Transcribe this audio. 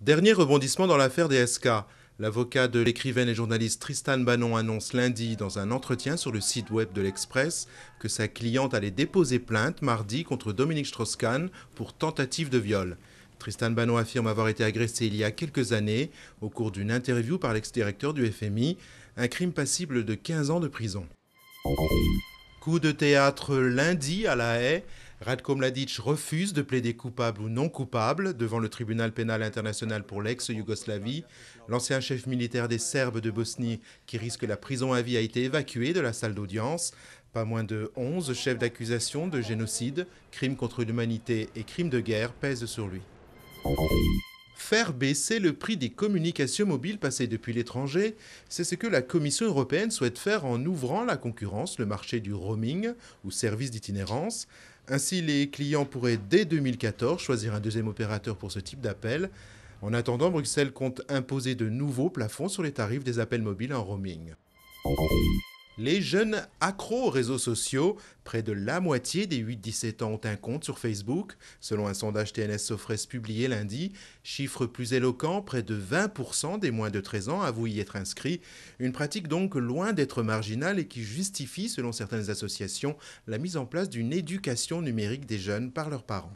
Dernier rebondissement dans l'affaire des SK. L'avocat de l'écrivaine et journaliste Tristan Bannon annonce lundi dans un entretien sur le site web de l'Express que sa cliente allait déposer plainte mardi contre Dominique Strauss-Kahn pour tentative de viol. Tristan Bannon affirme avoir été agressé il y a quelques années au cours d'une interview par l'ex-directeur du FMI, un crime passible de 15 ans de prison. Coup de théâtre lundi à La Haye. Radko Mladic refuse de plaider coupable ou non coupable devant le tribunal pénal international pour l'ex-Yougoslavie. L'ancien chef militaire des Serbes de Bosnie, qui risque la prison à vie, a été évacué de la salle d'audience. Pas moins de 11 chefs d'accusation de génocide, crimes contre l'humanité et crimes de guerre pèsent sur lui. Faire baisser le prix des communications mobiles passées depuis l'étranger, c'est ce que la Commission européenne souhaite faire en ouvrant la concurrence, le marché du roaming ou service d'itinérance. Ainsi, les clients pourraient dès 2014 choisir un deuxième opérateur pour ce type d'appel. En attendant, Bruxelles compte imposer de nouveaux plafonds sur les tarifs des appels mobiles en roaming. Les jeunes accros aux réseaux sociaux, près de la moitié des 8-17 ans ont un compte sur Facebook, selon un sondage TNS Sofres publié lundi. Chiffre plus éloquent, près de 20% des moins de 13 ans avouent y être inscrits. Une pratique donc loin d'être marginale et qui justifie, selon certaines associations, la mise en place d'une éducation numérique des jeunes par leurs parents.